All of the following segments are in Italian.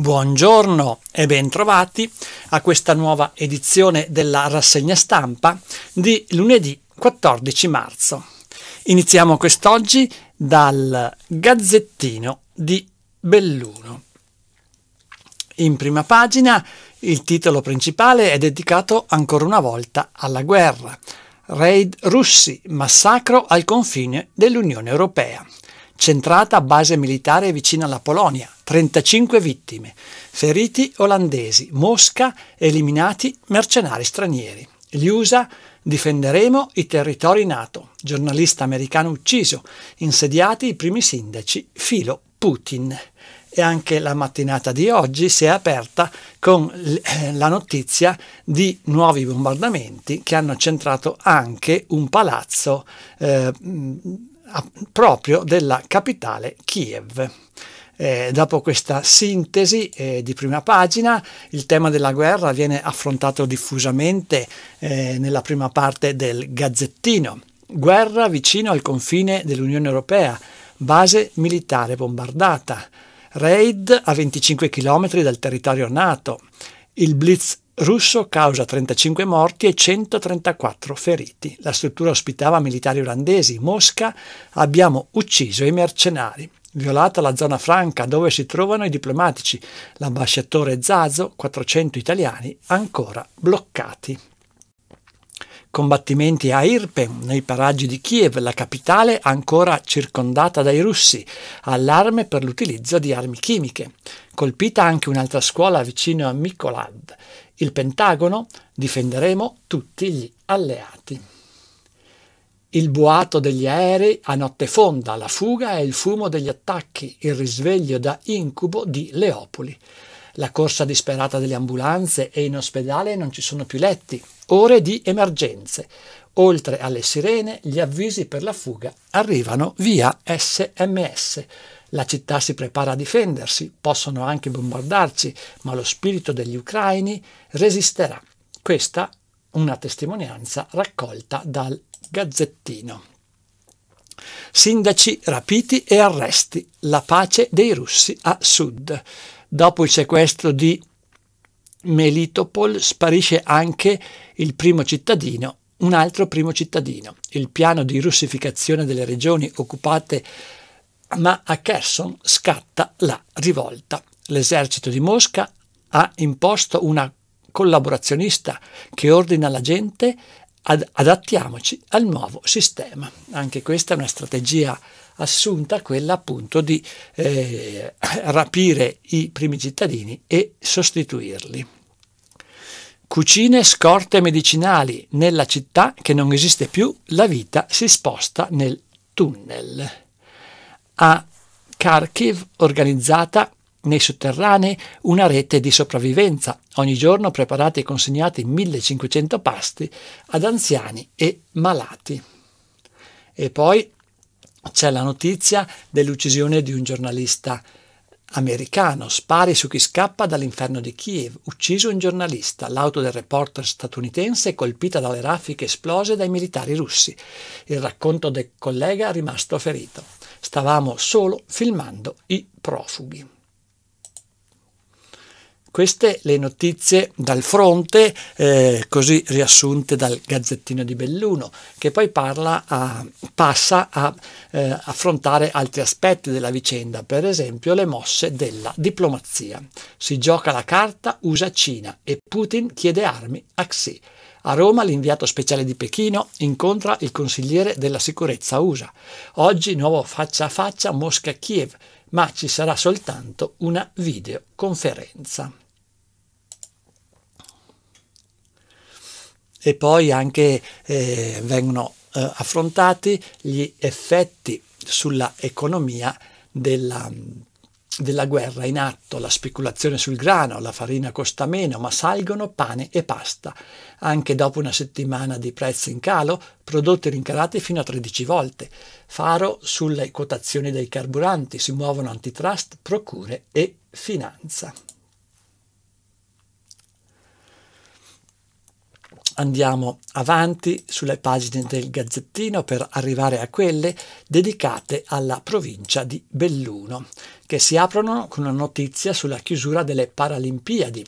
Buongiorno e bentrovati a questa nuova edizione della rassegna stampa di lunedì 14 marzo. Iniziamo quest'oggi dal Gazzettino di Belluno. In prima pagina il titolo principale è dedicato ancora una volta alla guerra. Raid russi, massacro al confine dell'Unione Europea centrata a base militare vicino alla Polonia, 35 vittime, feriti olandesi, Mosca, eliminati mercenari stranieri. Gli USA difenderemo i territori NATO, giornalista americano ucciso, insediati i primi sindaci, filo Putin. E anche la mattinata di oggi si è aperta con eh, la notizia di nuovi bombardamenti che hanno centrato anche un palazzo eh, proprio della capitale Kiev. Eh, dopo questa sintesi eh, di prima pagina, il tema della guerra viene affrontato diffusamente eh, nella prima parte del Gazzettino. Guerra vicino al confine dell'Unione Europea, base militare bombardata, raid a 25 km dal territorio NATO, il blitz russo causa 35 morti e 134 feriti. La struttura ospitava militari olandesi. Mosca abbiamo ucciso i mercenari. Violata la zona franca dove si trovano i diplomatici, l'ambasciatore Zazo, 400 italiani ancora bloccati. Combattimenti a Irpen, nei paraggi di Kiev, la capitale ancora circondata dai russi, allarme per l'utilizzo di armi chimiche. Colpita anche un'altra scuola vicino a Mykolaiv il Pentagono, difenderemo tutti gli alleati. Il boato degli aerei a notte fonda, la fuga e il fumo degli attacchi, il risveglio da incubo di Leopoli. La corsa disperata delle ambulanze e in ospedale non ci sono più letti, ore di emergenze. Oltre alle sirene, gli avvisi per la fuga arrivano via sms. La città si prepara a difendersi, possono anche bombardarci, ma lo spirito degli ucraini resisterà. Questa una testimonianza raccolta dal Gazzettino. Sindaci rapiti e arresti, la pace dei russi a sud. Dopo il sequestro di Melitopol sparisce anche il primo cittadino un altro primo cittadino. Il piano di russificazione delle regioni occupate, ma a Kherson scatta la rivolta. L'esercito di Mosca ha imposto una collaborazionista che ordina alla gente ad adattiamoci al nuovo sistema. Anche questa è una strategia assunta, quella appunto di eh, rapire i primi cittadini e sostituirli. Cucine, scorte e medicinali. Nella città che non esiste più, la vita si sposta nel tunnel. A Kharkiv organizzata nei sotterranei una rete di sopravvivenza. Ogni giorno preparate e consegnate 1500 pasti ad anziani e malati. E poi c'è la notizia dell'uccisione di un giornalista americano, spari su chi scappa dall'inferno di Kiev, ucciso un giornalista, l'auto del reporter statunitense colpita dalle raffiche esplose dai militari russi. Il racconto del collega rimasto ferito. Stavamo solo filmando i profughi. Queste le notizie dal fronte, eh, così riassunte dal Gazzettino di Belluno, che poi a, passa a eh, affrontare altri aspetti della vicenda, per esempio le mosse della diplomazia. Si gioca la carta USA-Cina e Putin chiede armi a Xi. A Roma l'inviato speciale di Pechino incontra il consigliere della sicurezza USA. Oggi nuovo faccia a faccia Mosca-Kiev, ma ci sarà soltanto una videoconferenza. e poi anche eh, vengono eh, affrontati gli effetti sulla economia della, della guerra in atto, la speculazione sul grano, la farina costa meno, ma salgono pane e pasta. Anche dopo una settimana di prezzi in calo, prodotti rincarati fino a 13 volte. Faro sulle quotazioni dei carburanti, si muovono antitrust, procure e finanza. Andiamo avanti sulle pagine del Gazzettino per arrivare a quelle dedicate alla provincia di Belluno, che si aprono con una notizia sulla chiusura delle Paralimpiadi.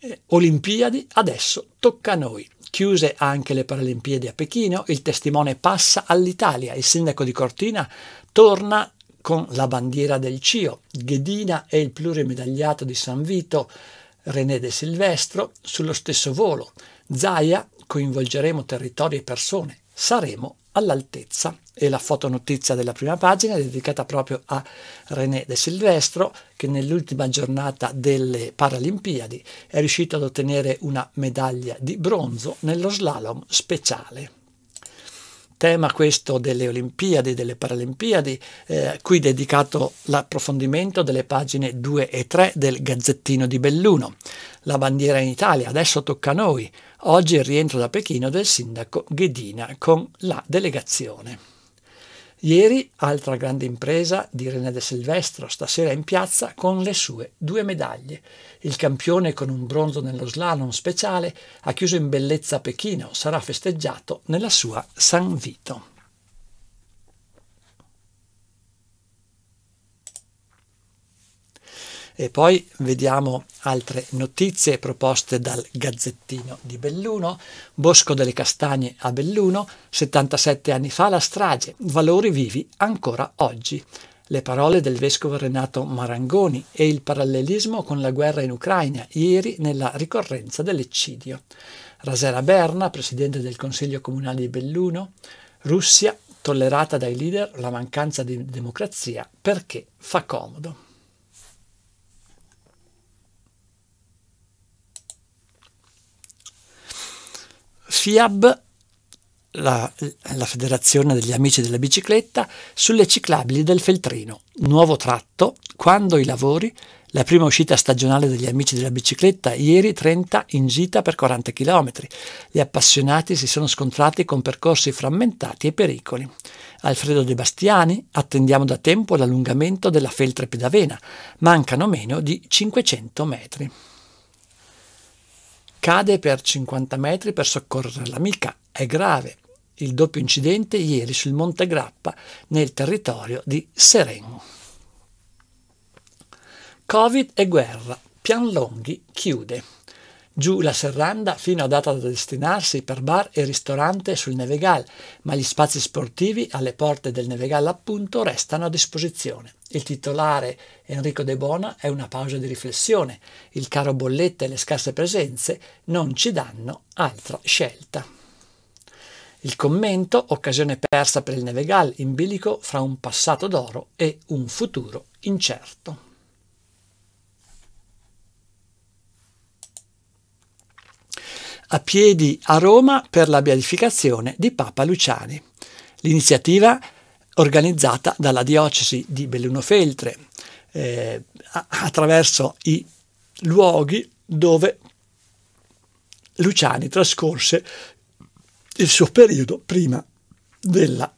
Eh, Olimpiadi, adesso tocca a noi. Chiuse anche le Paralimpiadi a Pechino, il testimone passa all'Italia, il sindaco di Cortina torna con la bandiera del CIO, Ghedina e il plurimedagliato di San Vito, René De Silvestro, sullo stesso volo. Zaia coinvolgeremo territori e persone, saremo all'altezza. E la fotonotizia della prima pagina è dedicata proprio a René De Silvestro, che nell'ultima giornata delle Paralimpiadi è riuscito ad ottenere una medaglia di bronzo nello slalom speciale tema questo delle Olimpiadi, delle Paralimpiadi, eh, qui dedicato l'approfondimento delle pagine 2 e 3 del Gazzettino di Belluno. La bandiera in Italia, adesso tocca a noi. Oggi il rientro da Pechino del sindaco Ghedina con la delegazione. Ieri altra grande impresa di René De Silvestro, stasera in piazza con le sue due medaglie. Il campione con un bronzo nello slalom speciale ha chiuso in bellezza Pechino, sarà festeggiato nella sua San Vito. E poi vediamo altre notizie proposte dal Gazzettino di Belluno, Bosco delle Castagne a Belluno, 77 anni fa la strage, valori vivi ancora oggi. Le parole del vescovo Renato Marangoni e il parallelismo con la guerra in Ucraina ieri nella ricorrenza dell'eccidio. Rasera Berna, presidente del Consiglio Comunale di Belluno, Russia tollerata dai leader la mancanza di democrazia perché fa comodo. FIAB, la, la Federazione degli Amici della Bicicletta, sulle ciclabili del Feltrino. Nuovo tratto, quando i lavori, la prima uscita stagionale degli Amici della Bicicletta, ieri 30 in gita per 40 km. Gli appassionati si sono scontrati con percorsi frammentati e pericoli. Alfredo De Bastiani, attendiamo da tempo l'allungamento della Feltre Pedavena, mancano meno di 500 metri cade per 50 metri per soccorrere l'amica. È grave. Il doppio incidente ieri sul Monte Grappa nel territorio di Seren. Covid e guerra. Pianlonghi chiude giù la serranda fino a data da destinarsi per bar e ristorante sul Nevegal, ma gli spazi sportivi alle porte del Nevegal appunto restano a disposizione. Il titolare Enrico De Bona è una pausa di riflessione, il caro bolletta e le scarse presenze non ci danno altra scelta. Il commento, occasione persa per il Nevegal in bilico fra un passato d'oro e un futuro incerto. a piedi a Roma per la beatificazione di Papa Luciani. L'iniziativa organizzata dalla diocesi di Belluno Feltre eh, attraverso i luoghi dove Luciani trascorse il suo periodo prima della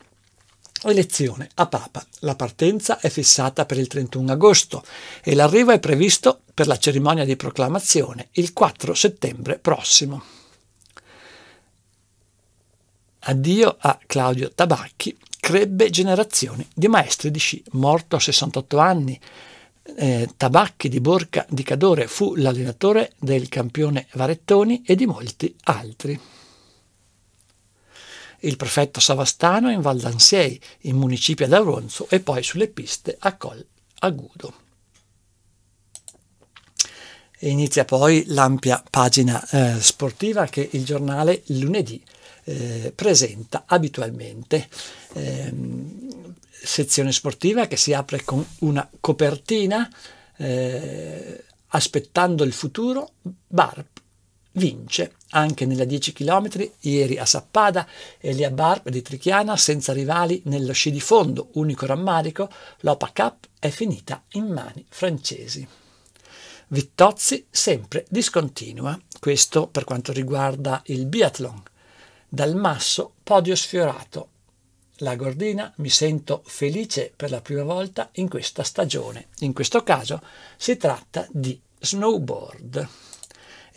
Elezione a Papa. La partenza è fissata per il 31 agosto e l'arrivo è previsto per la cerimonia di proclamazione il 4 settembre prossimo. Addio a Claudio Tabacchi, crebbe generazioni di maestri di sci, morto a 68 anni. Eh, Tabacchi di Borca di Cadore fu l'allenatore del campione Varettoni e di molti altri il prefetto Savastano in Val d'Ansei, in municipio ad Auronzo e poi sulle piste a Col Agudo. Inizia poi l'ampia pagina eh, sportiva che il giornale lunedì eh, presenta abitualmente. Eh, sezione sportiva che si apre con una copertina eh, aspettando il futuro, Barp vince anche nella 10 km ieri a Sappada e a Barb di Trichiana senza rivali nello sci di fondo, unico rammarico, l'Opa Cup è finita in mani francesi. Vittozzi sempre discontinua, questo per quanto riguarda il biathlon. Dal masso podio sfiorato. La Gordina mi sento felice per la prima volta in questa stagione. In questo caso si tratta di snowboard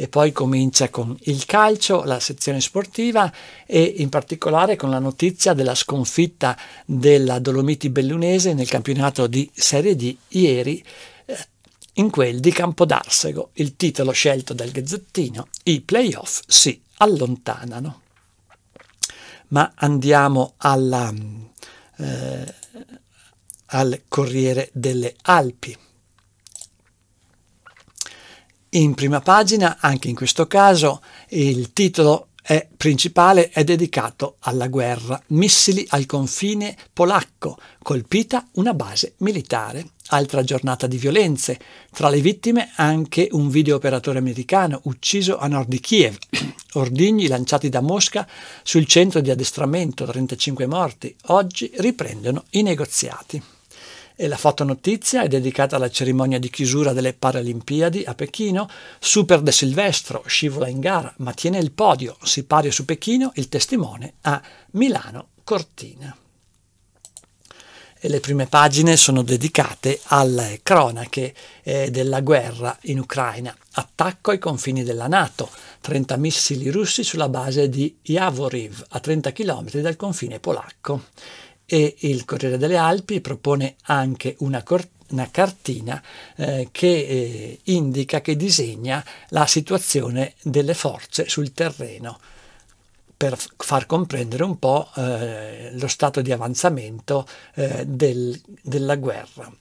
e poi comincia con il calcio, la sezione sportiva e in particolare con la notizia della sconfitta della Dolomiti Bellunese nel campionato di Serie D ieri eh, in quel di Campodarsego, il titolo scelto dal Gazzettino, i playoff si allontanano. Ma andiamo alla, eh, al Corriere delle Alpi. In prima pagina, anche in questo caso, il titolo è principale è dedicato alla guerra. Missili al confine polacco, colpita una base militare. Altra giornata di violenze. Tra le vittime anche un video operatore americano ucciso a nord di Kiev. Ordigni lanciati da Mosca sul centro di addestramento, 35 morti. Oggi riprendono i negoziati e la fotonotizia è dedicata alla cerimonia di chiusura delle Paralimpiadi a Pechino. Super De Silvestro scivola in gara ma tiene il podio, si pari su Pechino, il testimone a Milano Cortina. E le prime pagine sono dedicate alle cronache eh, della guerra in Ucraina. Attacco ai confini della Nato, 30 missili russi sulla base di Yavoriv, a 30 km dal confine polacco e il Corriere delle Alpi propone anche una, una cartina eh, che eh, indica, che disegna la situazione delle forze sul terreno per far comprendere un po' eh, lo stato di avanzamento eh, del, della guerra.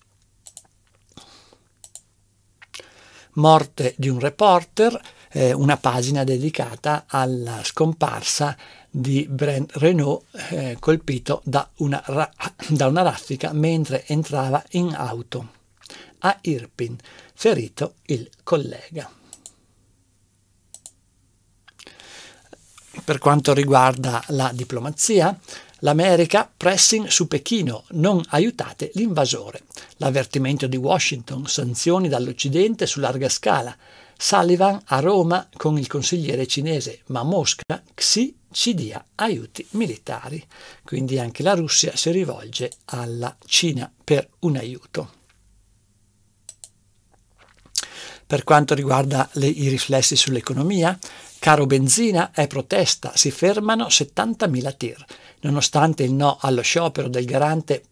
Morte di un reporter, eh, una pagina dedicata alla scomparsa di Brent Renault eh, colpito da una, ra- da una raffica mentre entrava in auto. A Irpin, ferito il collega. Per quanto riguarda la diplomazia, l'America pressing su Pechino, non aiutate l'invasore. L'avvertimento di Washington, sanzioni dall'Occidente su larga scala, Sullivan a Roma con il consigliere cinese, ma Mosca Xi ci dia aiuti militari. Quindi anche la Russia si rivolge alla Cina per un aiuto. Per quanto riguarda le, i riflessi sull'economia, caro benzina è protesta, si fermano 70.000 tir. Nonostante il no allo sciopero del garante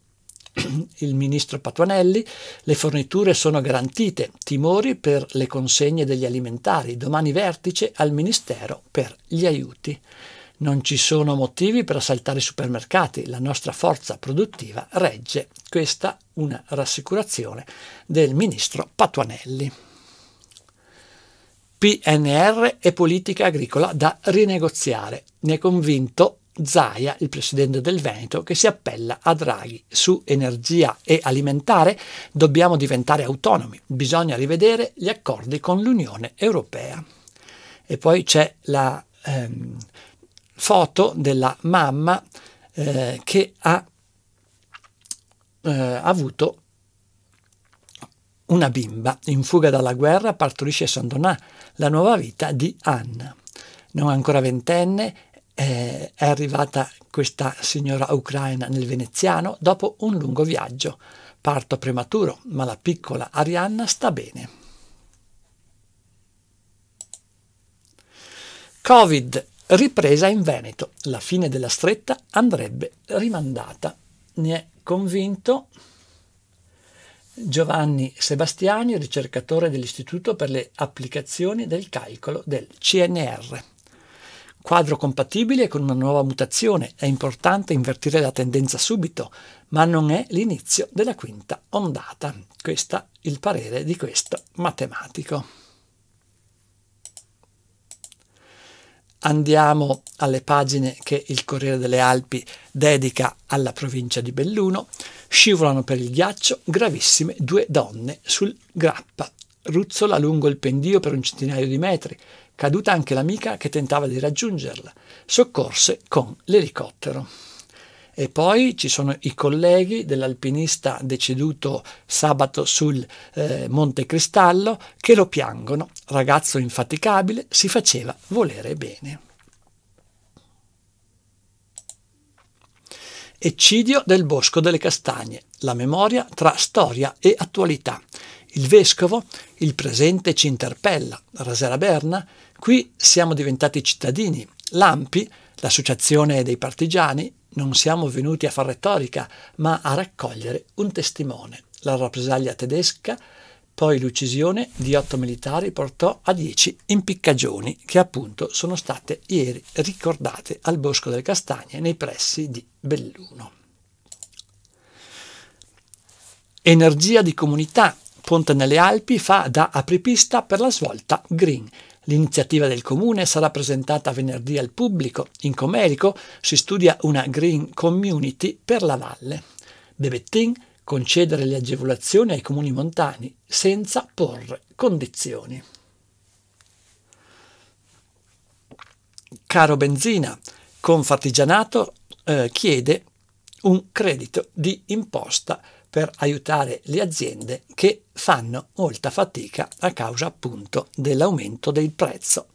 il ministro Patuanelli, le forniture sono garantite, timori per le consegne degli alimentari, domani vertice al Ministero per gli aiuti. Non ci sono motivi per assaltare i supermercati, la nostra forza produttiva regge. Questa una rassicurazione del ministro Patuanelli. PNR e politica agricola da rinegoziare. Ne è convinto Zaia, il presidente del Veneto, che si appella a Draghi su energia e alimentare, dobbiamo diventare autonomi, bisogna rivedere gli accordi con l'Unione Europea. E poi c'è la ehm, foto della mamma eh, che ha eh, avuto una bimba in fuga dalla guerra, partorisce a Donà, la nuova vita di Anna. Non ancora ventenne, eh, è arrivata questa signora ucraina nel veneziano dopo un lungo viaggio. Parto prematuro, ma la piccola Arianna sta bene. Covid, ripresa in Veneto. La fine della stretta andrebbe rimandata. Ne è convinto Giovanni Sebastiani, ricercatore dell'Istituto per le applicazioni del calcolo del CNR quadro compatibile con una nuova mutazione. È importante invertire la tendenza subito, ma non è l'inizio della quinta ondata. Questo è il parere di questo matematico. Andiamo alle pagine che il Corriere delle Alpi dedica alla provincia di Belluno. Scivolano per il ghiaccio gravissime due donne sul grappa. Ruzzola lungo il pendio per un centinaio di metri caduta anche l'amica che tentava di raggiungerla, soccorse con l'elicottero. E poi ci sono i colleghi dell'alpinista deceduto sabato sul eh, Monte Cristallo che lo piangono. Ragazzo infaticabile, si faceva volere bene. Eccidio del Bosco delle Castagne, la memoria tra storia e attualità. Il vescovo, il presente ci interpella, Rasera Berna, Qui siamo diventati cittadini. L'AMPI, l'associazione dei partigiani, non siamo venuti a far retorica, ma a raccogliere un testimone. La rappresaglia tedesca, poi l'uccisione di otto militari portò a dieci impiccagioni che appunto sono state ieri ricordate al Bosco delle Castagne nei pressi di Belluno. Energia di comunità Ponte nelle Alpi fa da apripista per la svolta Green. L'iniziativa del comune sarà presentata venerdì al pubblico. In Comerico si studia una green community per la valle. Bebettin concedere le agevolazioni ai comuni montani senza porre condizioni. Caro Benzina, Confartigianato eh, chiede un credito di imposta per aiutare le aziende che fanno molta fatica a causa appunto dell'aumento del prezzo.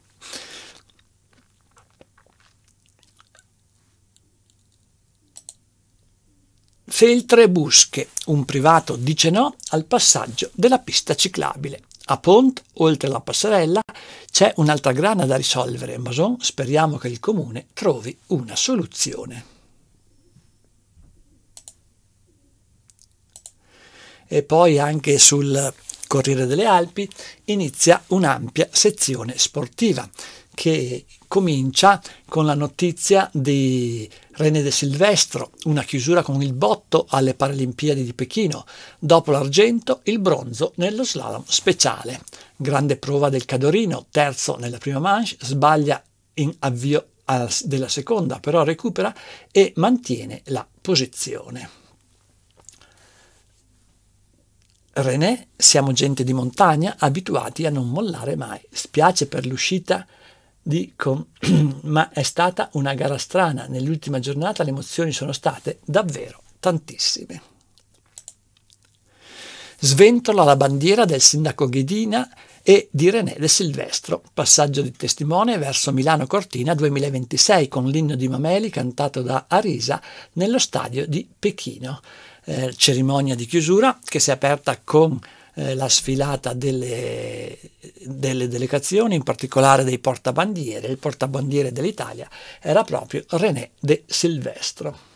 Feltre Busche, un privato dice no al passaggio della pista ciclabile. A Pont, oltre la passerella, c'è un'altra grana da risolvere, Mason, speriamo che il comune trovi una soluzione. e poi anche sul Corriere delle Alpi inizia un'ampia sezione sportiva che comincia con la notizia di René De Silvestro, una chiusura con il botto alle Paralimpiadi di Pechino, dopo l'argento il bronzo nello slalom speciale. Grande prova del Cadorino, terzo nella prima manche, sbaglia in avvio della seconda, però recupera e mantiene la posizione. René, siamo gente di montagna, abituati a non mollare mai. Spiace per l'uscita di Com, ma è stata una gara strana. Nell'ultima giornata le emozioni sono state davvero tantissime. Sventola la bandiera del sindaco Ghedina e di René De Silvestro, passaggio di testimone verso Milano Cortina 2026 con l'inno di Mameli cantato da Arisa nello stadio di Pechino. Eh, cerimonia di chiusura che si è aperta con eh, la sfilata delle, delle, delegazioni, in particolare dei portabandiere. Il portabandiere dell'Italia era proprio René De Silvestro.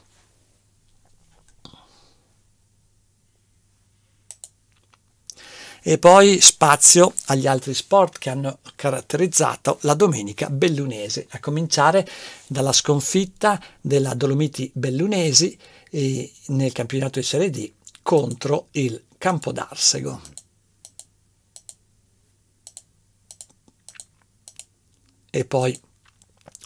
e poi spazio agli altri sport che hanno caratterizzato la domenica bellunese, a cominciare dalla sconfitta della Dolomiti Bellunesi nel campionato di Serie D contro il Campodarsego. E poi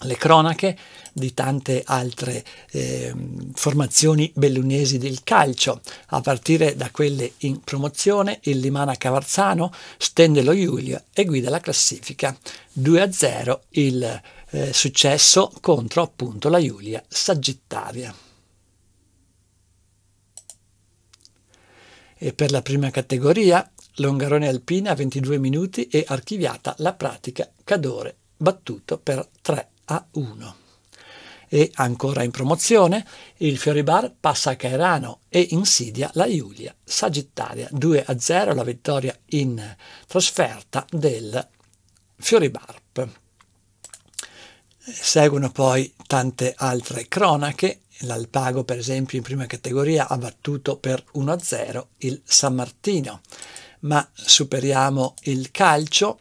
le cronache di tante altre eh, formazioni bellunesi del calcio, a partire da quelle in promozione, il Limana Cavarzano stende lo Giulia e guida la classifica 2-0 il eh, successo contro appunto la Giulia Sagittaria. E per la prima categoria, Longarone Alpina 22 minuti e archiviata la pratica Cadore battuto per 3 a 1. E ancora in promozione, il Fioribar passa a Cairano e insidia la Giulia Sagittaria. 2 a 0 la vittoria in trasferta del Fioribarp. Seguono poi tante altre cronache. L'Alpago, per esempio, in prima categoria ha battuto per 1-0 il San Martino. Ma superiamo il calcio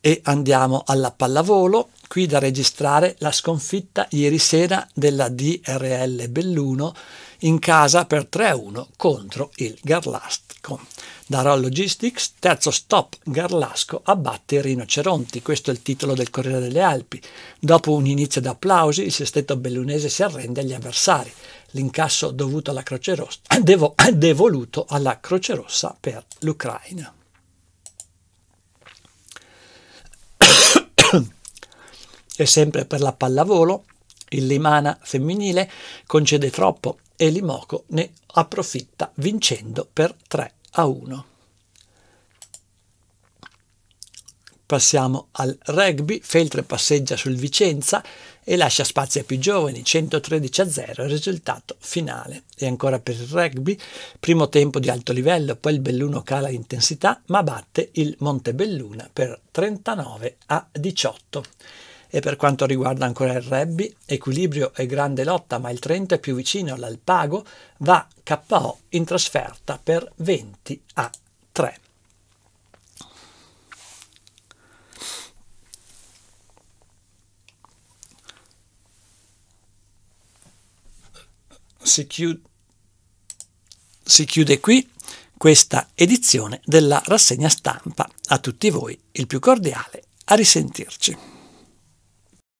e andiamo alla pallavolo qui da registrare la sconfitta ieri sera della DRL Belluno in casa per 3-1 contro il Garlasco. Da Logistics, terzo stop Garlasco abbatte i rinoceronti, questo è il titolo del Corriere delle Alpi. Dopo un inizio d'applausi, il sestetto bellunese si arrende agli avversari. L'incasso dovuto alla Croce Rossa, devo, devoluto alla Croce Rossa per l'Ucraina. E sempre per la pallavolo, il Limana femminile concede troppo e Limoco ne approfitta vincendo per 3 a 1. Passiamo al rugby, Feltre passeggia sul Vicenza e lascia spazio ai più giovani, 113 a 0, risultato finale. E ancora per il rugby, primo tempo di alto livello, poi il Belluno cala intensità ma batte il Montebelluna per 39 a 18. E per quanto riguarda ancora il rugby, equilibrio e grande lotta, ma il Trento è più vicino all'Alpago, va KO in trasferta per 20 a 3. Si chiude, si chiude qui questa edizione della rassegna stampa. A tutti voi il più cordiale a risentirci.